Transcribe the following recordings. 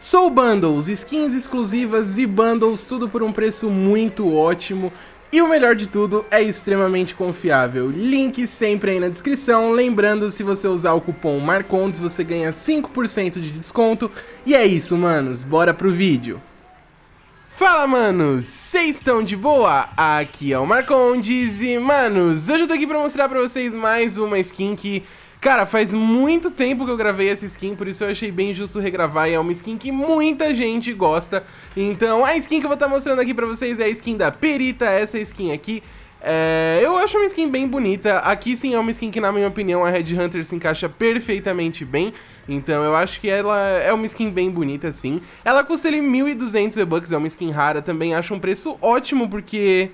Sou Bundles, skins exclusivas e bundles, tudo por um preço muito ótimo. E o melhor de tudo, é extremamente confiável. Link sempre aí na descrição. Lembrando, se você usar o cupom Marcondes você ganha 5% de desconto. E é isso, manos. Bora pro vídeo. Fala, manos! Vocês estão de boa? Aqui é o Marcondes e, manos, hoje eu tô aqui pra mostrar pra vocês mais uma skin que Cara, faz muito tempo que eu gravei essa skin, por isso eu achei bem justo regravar e é uma skin que muita gente gosta. Então, a skin que eu vou estar tá mostrando aqui pra vocês é a skin da Perita, essa skin aqui. É, eu acho uma skin bem bonita, aqui sim é uma skin que na minha opinião a Red Hunter se encaixa perfeitamente bem Então eu acho que ela é uma skin bem bonita sim Ela custa ele 1.200 V-Bucks, é uma skin rara também, acho um preço ótimo porque...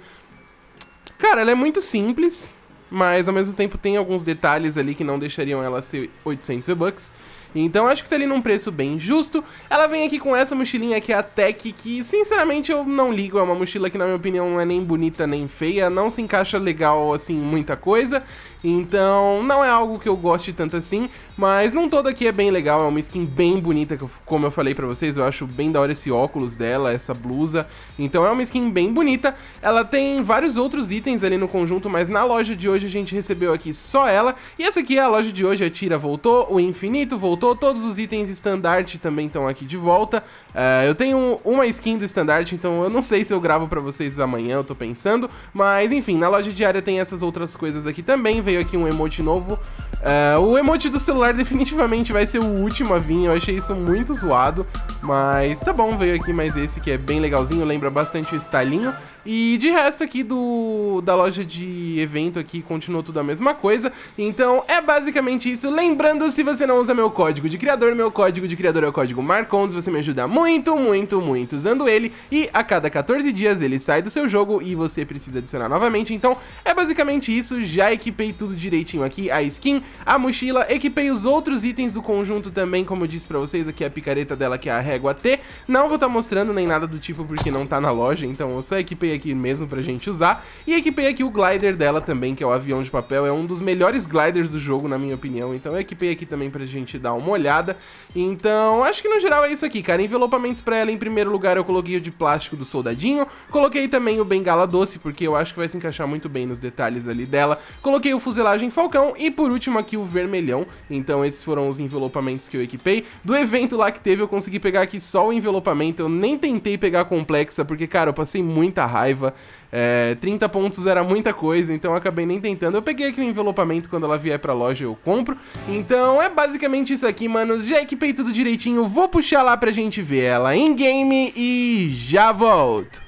Cara, ela é muito simples, mas ao mesmo tempo tem alguns detalhes ali que não deixariam ela ser 800 bucks Então acho que tá ali num preço bem justo. Ela vem aqui com essa mochilinha que é a Tech, que sinceramente eu não ligo. É uma mochila que, na minha opinião, não é nem bonita nem feia, não se encaixa legal assim muita coisa. Então, não é algo que eu goste tanto assim, mas não todo aqui é bem legal, é uma skin bem bonita, como eu falei para vocês, eu acho bem da hora esse óculos dela, essa blusa. Então é uma skin bem bonita. Ela tem vários outros itens ali no conjunto, mas na loja de hoje a gente recebeu aqui só ela. E essa aqui é a loja de hoje, a tira voltou, o infinito voltou, todos os itens estandarte também estão aqui de volta. Uh, eu tenho uma skin do estandarte, então eu não sei se eu gravo para vocês amanhã, eu tô pensando, mas enfim, na loja diária tem essas outras coisas aqui também, veio aqui um emoji novo Uh, o emote do celular definitivamente vai ser o último a vir, eu achei isso muito zoado, mas tá bom, veio aqui mais esse que é bem legalzinho, lembra bastante o estalinho. E de resto aqui do da loja de evento aqui continuou tudo a mesma coisa, então é basicamente isso. Lembrando, se você não usa meu código de criador, meu código de criador é o código Marcondes, você me ajuda muito, muito, muito usando ele, e a cada 14 dias ele sai do seu jogo e você precisa adicionar novamente, então é basicamente isso, já equipei tudo direitinho aqui, a skin, a mochila, equipei os outros itens do conjunto também, como eu disse pra vocês, aqui é a picareta dela, que é a régua T. Não vou estar tá mostrando nem nada do tipo porque não tá na loja, então eu só equipei aqui mesmo pra gente usar. E equipei aqui o glider dela também, que é o avião de papel, é um dos melhores gliders do jogo, na minha opinião, então eu equipei aqui também pra gente dar uma olhada. Então, acho que no geral é isso aqui, cara. Envelopamentos pra ela, em primeiro lugar, eu coloquei o de plástico do soldadinho, coloquei também o bengala doce, porque eu acho que vai se encaixar muito bem nos detalhes ali dela, coloquei o fuselagem falcão e, por último, aqui o vermelhão, então esses foram os envelopamentos que eu equipei. Do evento lá que teve, eu consegui pegar aqui só o envelopamento, eu nem tentei pegar a complexa, porque, cara, eu passei muita raiva, é, 30 pontos era muita coisa, então eu acabei nem tentando. Eu peguei aqui o envelopamento, quando ela vier pra loja eu compro. Então é basicamente isso aqui, mano, já equipei tudo direitinho, vou puxar lá pra gente ver ela em game e já volto.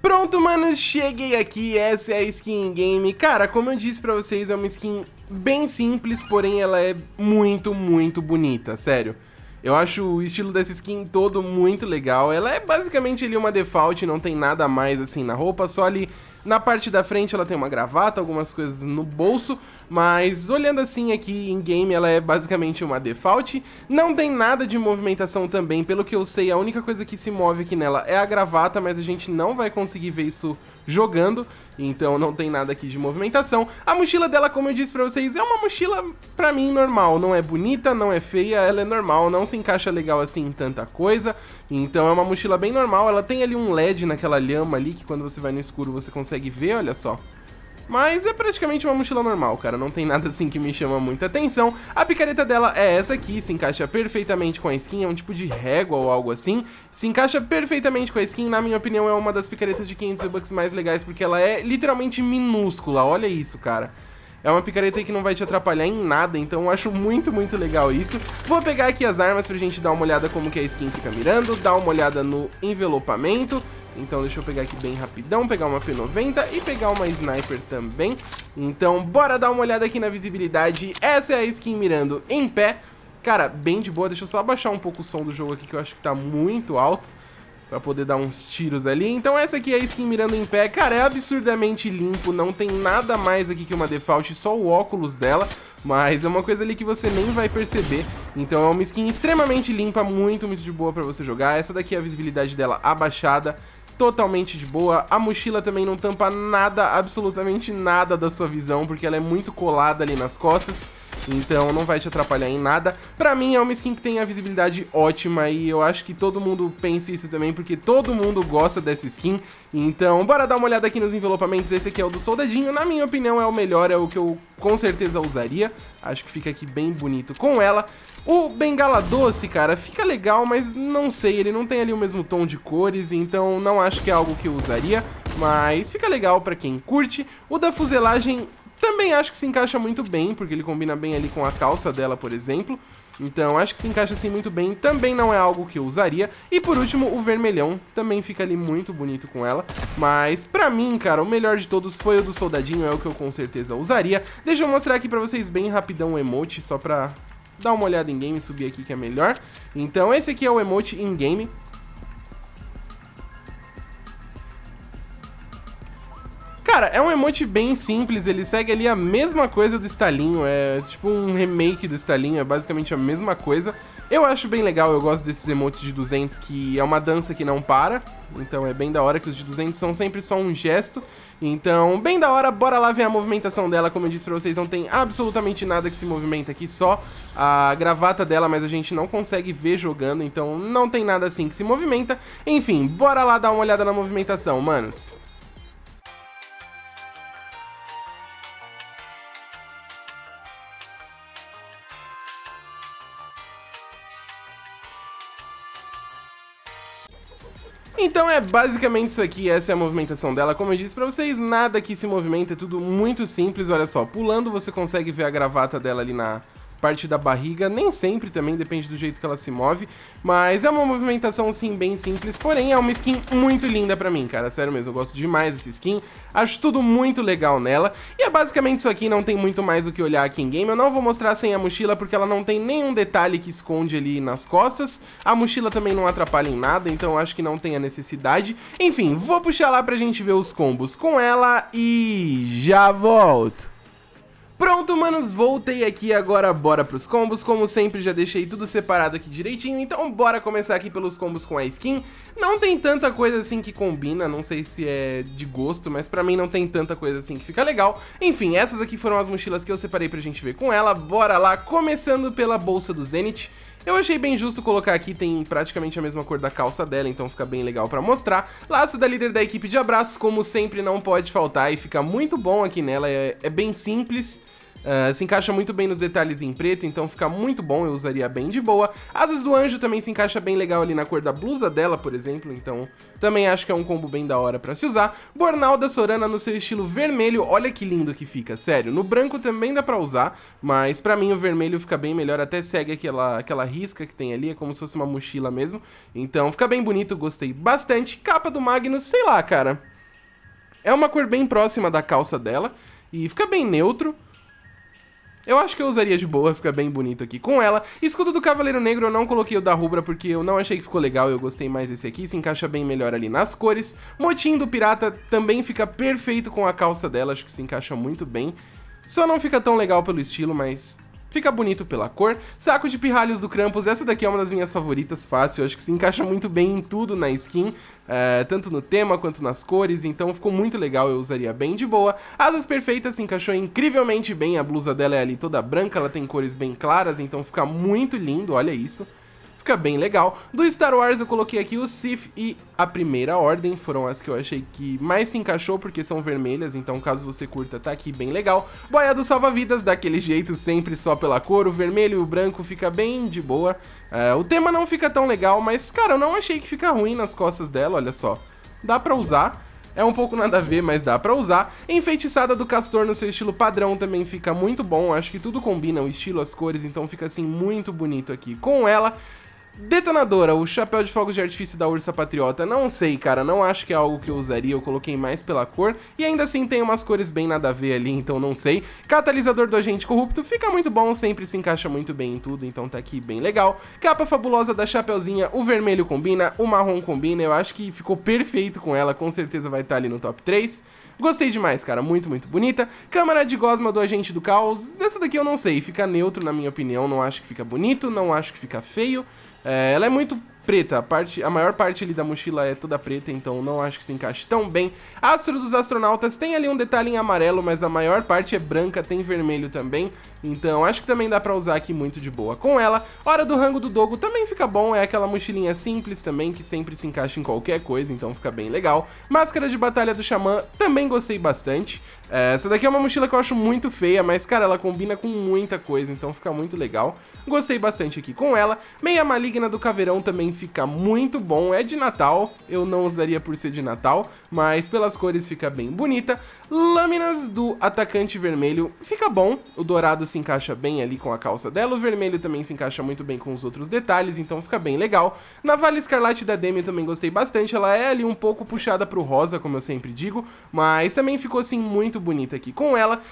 Pronto, mano, cheguei aqui, essa é a skin game. Cara, como eu disse pra vocês, é uma skin bem simples, porém ela é muito, muito bonita, sério. Eu acho o estilo dessa skin todo muito legal. Ela é basicamente ali uma default, não tem nada mais assim na roupa, só ali na parte da frente ela tem uma gravata, algumas coisas no bolso, mas olhando assim aqui em game ela é basicamente uma default. Não tem nada de movimentação também, pelo que eu sei a única coisa que se move aqui nela é a gravata, mas a gente não vai conseguir ver isso jogando, então não tem nada aqui de movimentação. A mochila dela, como eu disse pra vocês, é uma mochila, pra mim, normal. Não é bonita, não é feia, ela é normal, não se encaixa legal assim em tanta coisa. Então é uma mochila bem normal, ela tem ali um LED naquela lhama ali, que quando você vai no escuro você consegue ver, olha só. Mas é praticamente uma mochila normal, cara, não tem nada assim que me chama muita atenção. A picareta dela é essa aqui, se encaixa perfeitamente com a skin, é um tipo de régua ou algo assim. Se encaixa perfeitamente com a skin, na minha opinião é uma das picaretas de 500 bucks mais legais, porque ela é literalmente minúscula, olha isso, cara. É uma picareta que não vai te atrapalhar em nada, então eu acho muito, muito legal isso. Vou pegar aqui as armas pra gente dar uma olhada como que a skin fica mirando, dar uma olhada no envelopamento. Então deixa eu pegar aqui bem rapidão, pegar uma P90 e pegar uma Sniper também. Então bora dar uma olhada aqui na visibilidade. Essa é a skin mirando em pé. Cara, bem de boa, deixa eu só abaixar um pouco o som do jogo aqui que eu acho que tá muito alto. Pra poder dar uns tiros ali. Então essa aqui é a skin mirando em pé. Cara, é absurdamente limpo. Não tem nada mais aqui que uma default. Só o óculos dela. Mas é uma coisa ali que você nem vai perceber. Então é uma skin extremamente limpa. Muito, muito de boa pra você jogar. Essa daqui é a visibilidade dela abaixada totalmente de boa. A mochila também não tampa nada, absolutamente nada da sua visão, porque ela é muito colada ali nas costas então não vai te atrapalhar em nada. Pra mim é uma skin que tem a visibilidade ótima e eu acho que todo mundo pensa isso também, porque todo mundo gosta dessa skin. Então bora dar uma olhada aqui nos envelopamentos, esse aqui é o do soldadinho, na minha opinião é o melhor, é o que eu com certeza usaria. Acho que fica aqui bem bonito com ela. O bengala doce, cara, fica legal, mas não sei, ele não tem ali o mesmo tom de cores, então não acho que é algo que eu usaria mas fica legal para quem curte. O da fuselagem também acho que se encaixa muito bem, porque ele combina bem ali com a calça dela, por exemplo. Então acho que se encaixa assim muito bem, também não é algo que eu usaria. E por último, o vermelhão, também fica ali muito bonito com ela. Mas pra mim, cara, o melhor de todos foi o do soldadinho, é o que eu com certeza usaria. Deixa eu mostrar aqui pra vocês bem rapidão o emote, só pra dar uma olhada em game, subir aqui que é melhor. Então esse aqui é o emote in game, Cara, é um emote bem simples, ele segue ali a mesma coisa do Stalinho, é tipo um remake do Stalinho, é basicamente a mesma coisa. Eu acho bem legal, eu gosto desses emotes de 200 que é uma dança que não para, então é bem da hora que os de 200 são sempre só um gesto. Então, bem da hora, bora lá ver a movimentação dela. Como eu disse pra vocês, não tem absolutamente nada que se movimenta aqui, só a gravata dela, mas a gente não consegue ver jogando, então não tem nada assim que se movimenta. Enfim, bora lá dar uma olhada na movimentação, manos. Então é basicamente isso aqui, essa é a movimentação dela. Como eu disse pra vocês, nada que se movimenta, é tudo muito simples, olha só. Pulando você consegue ver a gravata dela ali na parte da barriga, nem sempre também, depende do jeito que ela se move, mas é uma movimentação sim bem simples, porém é uma skin muito linda pra mim, cara, sério mesmo, eu gosto demais dessa skin, acho tudo muito legal nela, e é basicamente isso aqui, não tem muito mais o que olhar aqui em game, eu não vou mostrar sem a mochila porque ela não tem nenhum detalhe que esconde ali nas costas, a mochila também não atrapalha em nada, então acho que não tem a necessidade, enfim, vou puxar lá pra gente ver os combos com ela e já volto! Pronto, manos, voltei aqui agora, bora pros combos. Como sempre, já deixei tudo separado aqui direitinho, então bora começar aqui pelos combos com a skin. Não tem tanta coisa assim que combina, não sei se é de gosto, mas pra mim não tem tanta coisa assim que fica legal. Enfim, essas aqui foram as mochilas que eu separei pra gente ver com ela. Bora lá, começando pela bolsa do Zenith. Eu achei bem justo colocar aqui, tem praticamente a mesma cor da calça dela, então fica bem legal pra mostrar. Laço da líder da equipe de abraços, como sempre, não pode faltar e fica muito bom aqui nela, é, é bem simples. Ah, se encaixa muito bem nos detalhes em preto, então fica muito bom, eu usaria bem de boa. Asas do Anjo também se encaixa bem legal ali na cor da blusa dela, por exemplo, então também acho que é um combo bem da hora pra se usar. Bornal da Sorana no seu estilo vermelho, olha que lindo que fica, sério. No branco também dá pra usar, mas pra mim o vermelho fica bem melhor, até segue aquela, aquela risca que tem ali, é como se fosse uma mochila mesmo. Então fica bem bonito, gostei bastante. Capa do Magnus, sei lá, cara. É uma cor bem próxima da calça dela e fica bem neutro. Eu acho que eu usaria de boa, fica bem bonito aqui com ela. Escudo do Cavaleiro Negro eu não coloquei o da Rubra porque eu não achei que ficou legal, eu gostei mais desse aqui, se encaixa bem melhor ali nas cores. Motim do Pirata também fica perfeito com a calça dela, acho que se encaixa muito bem. Só não fica tão legal pelo estilo, mas Fica bonito pela cor. Saco de pirralhos do Krampus, essa daqui é uma das minhas favoritas, fácil. Acho que se encaixa muito bem em tudo na skin, é, tanto no tema quanto nas cores, então ficou muito legal, eu usaria bem de boa. Asas Perfeitas se encaixou incrivelmente bem, a blusa dela é ali toda branca, ela tem cores bem claras, então fica muito lindo, olha isso fica bem legal. Do Star Wars eu coloquei aqui o Sith e a Primeira Ordem, foram as que eu achei que mais se encaixou, porque são vermelhas, então caso você curta, tá aqui bem legal. do salva-vidas, daquele jeito, sempre só pela cor, o vermelho e o branco fica bem de boa. É, o tema não fica tão legal, mas, cara, eu não achei que fica ruim nas costas dela, olha só. Dá pra usar. É um pouco nada a ver, mas dá pra usar. Enfeitiçada do Castor no seu estilo padrão também fica muito bom. Acho que tudo combina, o estilo, as cores, então fica assim muito bonito aqui com ela. Detonadora, o chapéu de fogos de artifício da Ursa Patriota, não sei, cara, não acho que é algo que eu usaria, eu coloquei mais pela cor, e ainda assim tem umas cores bem nada a ver ali, então não sei. Catalisador do Agente Corrupto fica muito bom, sempre se encaixa muito bem em tudo, então tá aqui bem legal. Capa fabulosa da Chapeuzinha, o vermelho combina, o marrom combina, eu acho que ficou perfeito com ela, com certeza vai estar tá ali no top 3. Gostei demais, cara, muito, muito bonita. Câmara de gosma do Agente do Caos, essa daqui eu não sei, fica neutro na minha opinião, não acho que fica bonito, não acho que fica feio. É, ela é muito preta. A, parte, a maior parte ali da mochila é toda preta, então não acho que se encaixe tão bem. Astro dos Astronautas tem ali um detalhe em amarelo, mas a maior parte é branca, tem vermelho também. Então acho que também dá pra usar aqui muito de boa com ela. Hora do rango do Dogo também fica bom, é aquela mochilinha simples também, que sempre se encaixa em qualquer coisa, então fica bem legal. Máscara de batalha do Xamã também gostei bastante. É, essa daqui é uma mochila que eu acho muito feia, mas, cara, ela combina com muita coisa, então fica muito legal. Gostei bastante aqui com ela. Meia Maligna do Caveirão também fica muito bom. É de Natal, eu não usaria por ser de Natal, mas pelas cores fica bem bonita. Lâminas do Atacante Vermelho fica bom. O dourado, sim se encaixa bem ali com a calça dela, o vermelho também se encaixa muito bem com os outros detalhes, então fica bem legal. Na Vale Escarlate da Demi eu também gostei bastante, ela é ali um pouco puxada pro rosa, como eu sempre digo, mas também ficou assim muito bonita aqui com ela.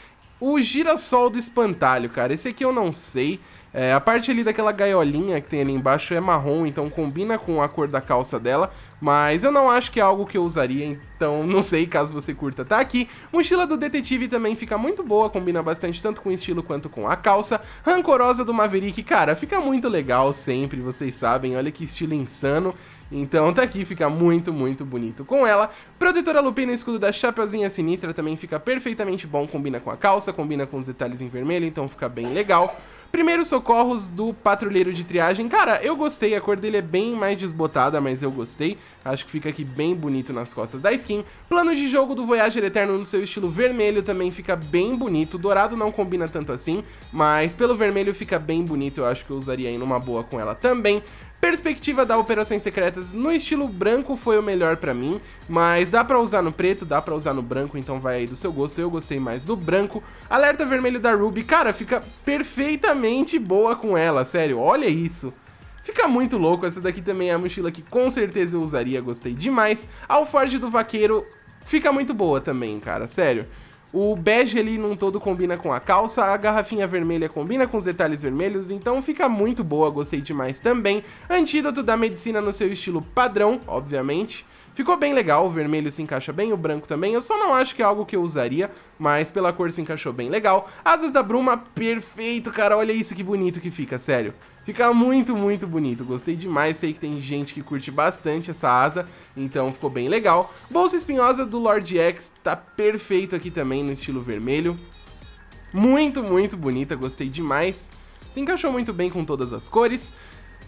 O girassol do espantalho, cara, esse aqui eu não sei, é, a parte ali daquela gaiolinha que tem ali embaixo é marrom, então combina com a cor da calça dela, mas eu não acho que é algo que eu usaria, então não sei caso você curta, tá aqui. Mochila do detetive também fica muito boa, combina bastante tanto com o estilo quanto com a calça. Rancorosa do Maverick, cara, fica muito legal sempre, vocês sabem, olha que estilo insano. Então tá aqui, fica muito, muito bonito com ela. Protetora Lupina, escudo da Chapeuzinha Sinistra, também fica perfeitamente bom, combina com a calça, combina com os detalhes em vermelho, então fica bem legal. Primeiros socorros do patrulheiro de triagem. Cara, eu gostei, a cor dele é bem mais desbotada, mas eu gostei. Acho que fica aqui bem bonito nas costas da skin. Plano de jogo do Voyager Eterno no seu estilo vermelho também fica bem bonito. Dourado não combina tanto assim, mas pelo vermelho fica bem bonito. Eu acho que eu usaria aí numa boa com ela também. Perspectiva da Operações Secretas no estilo branco foi o melhor para mim, mas dá para usar no preto, dá para usar no branco, então vai aí do seu gosto. Eu gostei mais do branco. Alerta vermelho da Ruby, cara, fica perfeitamente boa com ela, sério. Olha isso. Fica muito louco, essa daqui também é a mochila que com certeza eu usaria, gostei demais. Alforge do Vaqueiro fica muito boa também, cara, sério. O bege ali num todo combina com a calça, a garrafinha vermelha combina com os detalhes vermelhos, então fica muito boa, gostei demais também. Antídoto da medicina no seu estilo padrão, obviamente. Ficou bem legal, o vermelho se encaixa bem, o branco também. Eu só não acho que é algo que eu usaria, mas pela cor se encaixou bem legal. Asas da Bruma, perfeito, cara. Olha isso que bonito que fica, sério. Fica muito, muito bonito. Gostei demais. Sei que tem gente que curte bastante essa asa, então ficou bem legal. Bolsa espinhosa do Lord X tá perfeito aqui também no estilo vermelho. Muito, muito bonita, gostei demais. Se encaixou muito bem com todas as cores.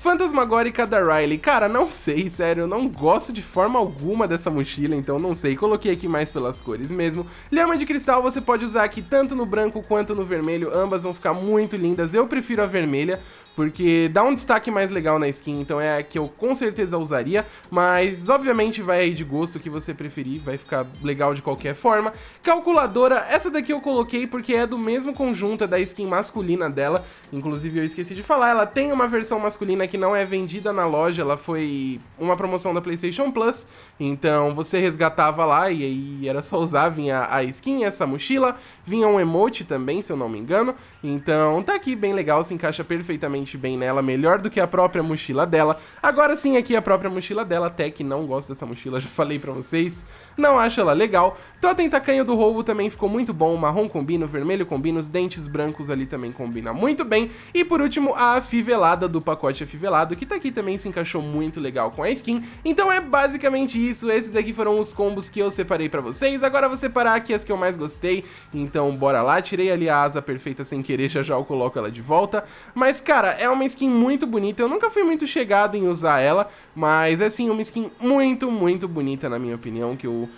Fantasmagórica da Riley. Cara, não sei, sério, eu não gosto de forma alguma dessa mochila, então não sei. Coloquei aqui mais pelas cores mesmo. Lhama de cristal você pode usar aqui tanto no branco quanto no vermelho, ambas vão ficar muito lindas. Eu prefiro a vermelha, porque dá um destaque mais legal na skin, então é a que eu com certeza usaria, mas obviamente vai aí de gosto que você preferir, vai ficar legal de qualquer forma. Calculadora, essa daqui eu coloquei porque é do mesmo conjunto, é da skin masculina dela, inclusive eu esqueci de falar, ela tem uma versão masculina que que não é vendida na loja, ela foi uma promoção da PlayStation Plus. Então você resgatava lá e aí era só usar, vinha a skin, essa mochila, vinha um emote também, se eu não me engano. Então tá aqui bem legal, se encaixa perfeitamente bem nela, melhor do que a própria mochila dela. Agora sim, aqui a própria mochila dela, até que não gosto dessa mochila, já falei pra vocês, não acho ela legal. Totem tacanho do roubo também ficou muito bom, o marrom combina, o vermelho combina, os dentes brancos ali também combina muito bem. E por último, a afivelada do pacote afivelado nivelado, que tá aqui também se encaixou muito legal com a skin. Então é basicamente isso, esses aqui foram os combos que eu separei pra vocês. Agora vou separar aqui as que eu mais gostei, então bora lá. Tirei ali a asa perfeita sem querer, já já eu coloco ela de volta. Mas cara, é uma skin muito bonita, eu nunca fui muito chegado em usar ela, mas é sim uma skin muito, muito bonita na minha opinião, que eu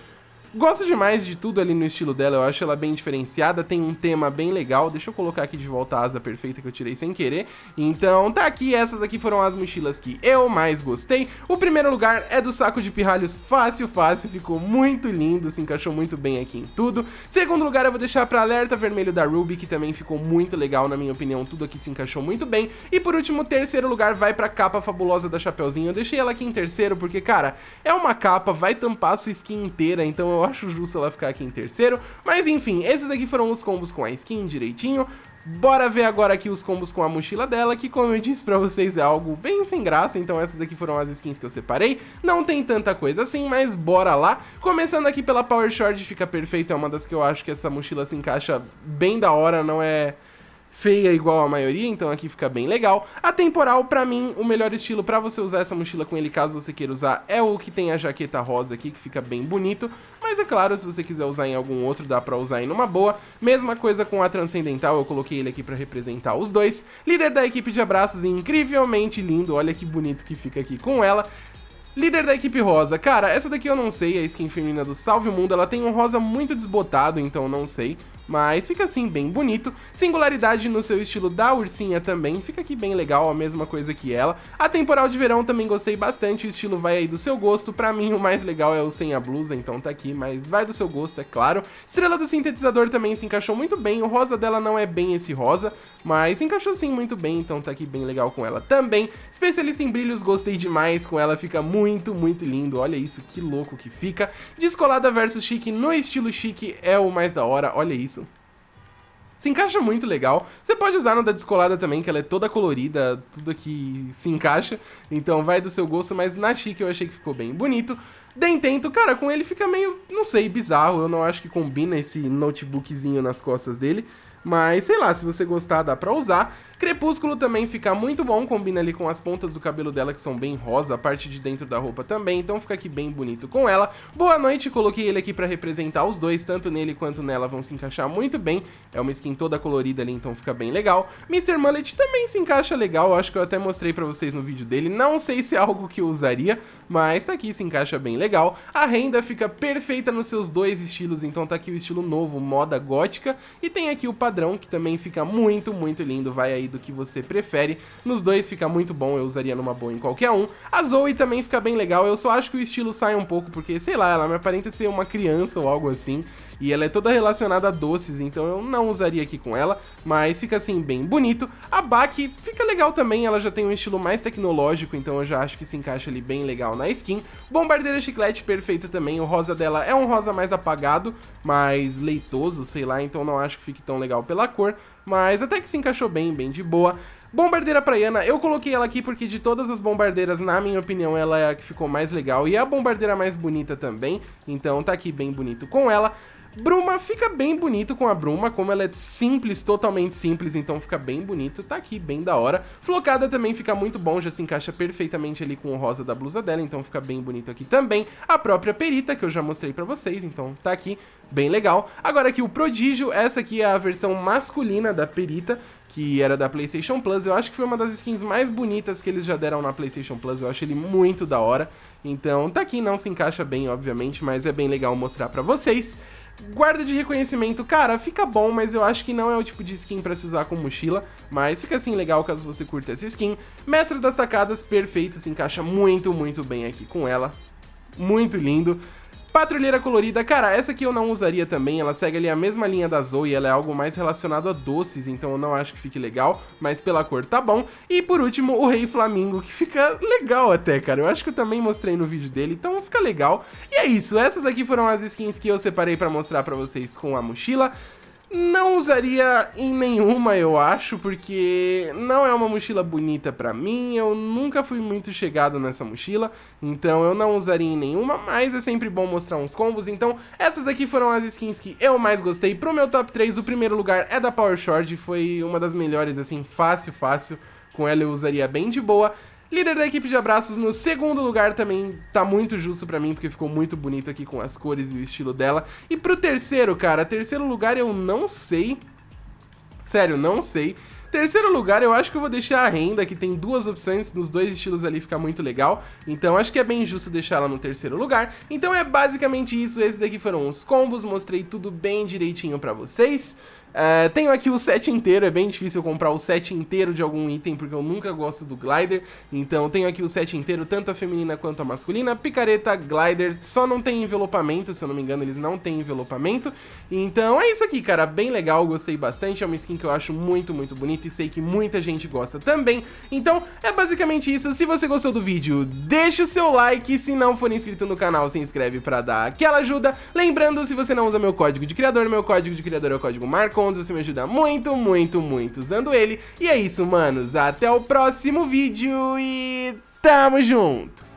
Gosto demais de tudo ali no estilo dela, eu acho ela bem diferenciada, tem um tema bem legal. Deixa eu colocar aqui de volta a asa perfeita que eu tirei sem querer. Então, tá aqui, essas aqui foram as mochilas que eu mais gostei. O primeiro lugar é do saco de pirralhos fácil, fácil, ficou muito lindo, se encaixou muito bem aqui em tudo. Segundo lugar, eu vou deixar pra alerta vermelho da Ruby, que também ficou muito legal, na minha opinião, tudo aqui se encaixou muito bem. E por último, terceiro lugar vai pra capa fabulosa da Chapeuzinho. Eu deixei ela aqui em terceiro porque, cara, é uma capa, vai tampar sua skin inteira, então eu acho justo ela ficar aqui em terceiro. Mas enfim, esses aqui foram os combos com a skin direitinho. Bora ver agora aqui os combos com a mochila dela, que como eu disse pra vocês é algo bem sem graça, então essas aqui foram as skins que eu separei, não tem tanta coisa assim, mas bora lá. Começando aqui pela Power Short, fica perfeito, é uma das que eu acho que essa mochila se encaixa bem da hora, não é feia igual a maioria, então aqui fica bem legal. a temporal pra mim, o melhor estilo pra você usar essa mochila com ele, caso você queira usar, é o que tem a jaqueta rosa aqui, que fica bem bonito. Mas é claro, se você quiser usar em algum outro, dá pra usar em uma boa. Mesma coisa com a Transcendental, eu coloquei ele aqui pra representar os dois. Líder da equipe de abraços, incrivelmente lindo, olha que bonito que fica aqui com ela. Líder da equipe rosa, cara, essa daqui eu não sei, a skin feminina do Salve o Mundo, ela tem um rosa muito desbotado, então não sei. Mas fica assim, bem bonito. Singularidade no seu estilo da ursinha também, fica aqui bem legal, a mesma coisa que ela. A temporal de verão também gostei bastante, o estilo vai aí do seu gosto. Pra mim o mais legal é o sem a blusa, então tá aqui, mas vai do seu gosto, é claro. Estrela do sintetizador também se encaixou muito bem, o rosa dela não é bem esse rosa, mas encaixou sim muito bem, então tá aqui bem legal com ela também. Especialista em brilhos, gostei demais com ela, fica muito, muito lindo, olha isso, que louco que fica. Descolada versus chique, no estilo chique é o mais da hora, olha isso se encaixa muito legal. Você pode usar no da descolada também, que ela é toda colorida, tudo que se encaixa. Então vai do seu gosto, mas na chique eu achei que ficou bem bonito dentento cara, com ele fica meio, não sei, bizarro. Eu não acho que combina esse notebookzinho nas costas dele. Mas sei lá, se você gostar dá pra usar. Crepúsculo também fica muito bom, combina ali com as pontas do cabelo dela que são bem rosa, a parte de dentro da roupa também, então fica aqui bem bonito com ela. Boa noite, coloquei ele aqui pra representar os dois, tanto nele quanto nela vão se encaixar muito bem. É uma skin toda colorida ali, então fica bem legal. Mr. Mullet também se encaixa legal, acho que eu até mostrei pra vocês no vídeo dele, não sei se é algo que eu usaria, mas tá aqui, se encaixa bem legal legal. A renda fica perfeita nos seus dois estilos, então tá aqui o estilo novo, moda gótica, e tem aqui o padrão, que também fica muito, muito lindo, vai aí do que você prefere. Nos dois fica muito bom, eu usaria numa boa em qualquer um. A Zoe também fica bem legal, eu só acho que o estilo sai um pouco, porque, sei lá, ela me aparenta ser uma criança ou algo assim, e ela é toda relacionada a doces, então eu não usaria aqui com ela, mas fica assim bem bonito. A Baki fica legal também, ela já tem um estilo mais tecnológico, então eu já acho que se encaixa ali bem legal na skin. Bombardeira Chiclete perfeita também, o rosa dela é um rosa mais apagado, mais leitoso, sei lá, então não acho que fique tão legal pela cor, mas até que se encaixou bem, bem de boa. Bombardeira Praiana, eu coloquei ela aqui porque de todas as bombardeiras, na minha opinião, ela é a que ficou mais legal e é a bombardeira mais bonita também, então tá aqui bem bonito com ela. Bruma fica bem bonito com a Bruma, como ela é simples, totalmente simples, então fica bem bonito, tá aqui, bem da hora. Flocada também fica muito bom, já se encaixa perfeitamente ali com o rosa da blusa dela, então fica bem bonito aqui também. A própria Perita, que eu já mostrei pra vocês, então tá aqui, bem legal. Agora aqui o Prodígio, essa aqui é a versão masculina da Perita, que era da PlayStation Plus. Eu acho que foi uma das skins mais bonitas que eles já deram na PlayStation Plus. Eu acho ele muito da hora. Então, tá aqui, não se encaixa bem, obviamente, mas é bem legal mostrar pra vocês. Guarda de reconhecimento, cara, fica bom, mas eu acho que não é o tipo de skin para se usar com mochila, mas fica assim legal caso você curta essa skin. Mestre das Tacadas, perfeito, se encaixa muito, muito bem aqui com ela. Muito lindo. Patrulheira colorida, cara, essa aqui eu não usaria também, ela segue ali a mesma linha da Zoe, ela é algo mais relacionado a doces, então eu não acho que fique legal, mas pela cor tá bom. E por último, o Rei Flamingo, que fica legal até, cara, eu acho que eu também mostrei no vídeo dele, então fica legal. E é isso, essas aqui foram as skins que eu separei pra mostrar pra vocês com a mochila. Não usaria em nenhuma, eu acho, porque não é uma mochila bonita para mim, eu nunca fui muito chegado nessa mochila, então eu não usaria em nenhuma, mas é sempre bom mostrar uns combos, então essas aqui foram as skins que eu mais gostei. Pro meu top 3, o primeiro lugar é da Power Short, foi uma das melhores, assim, fácil, fácil, com ela eu usaria bem de boa. Líder da equipe de abraços no segundo lugar também tá muito justo pra mim, porque ficou muito bonito aqui com as cores e o estilo dela. E pro terceiro, cara, terceiro lugar eu não sei. Sério, não sei. Terceiro lugar, eu acho que eu vou deixar a renda, que tem duas opções nos dois estilos ali, fica muito legal. Então acho que é bem justo deixar ela no terceiro lugar. Então é basicamente isso, esses daqui foram os combos, mostrei tudo bem direitinho pra vocês. Uh, tenho aqui o set inteiro, é bem difícil comprar o set inteiro de algum item porque eu nunca gosto do glider. Então tenho aqui o set inteiro, tanto a feminina quanto a masculina. Picareta, glider, só não tem envelopamento, se eu não me engano, eles não têm envelopamento. Então é isso aqui, cara, bem legal, gostei bastante. É uma skin que eu acho muito, muito bonita e sei que muita gente gosta também. Então é basicamente isso. Se você gostou do vídeo, deixa o seu like. Se não for inscrito no canal, se inscreve pra dar aquela ajuda. Lembrando, se você não usa meu código de criador, meu código de criador é o código Marcon você me ajuda muito, muito, muito usando ele. E é isso, manos. Até o próximo vídeo e tamo junto!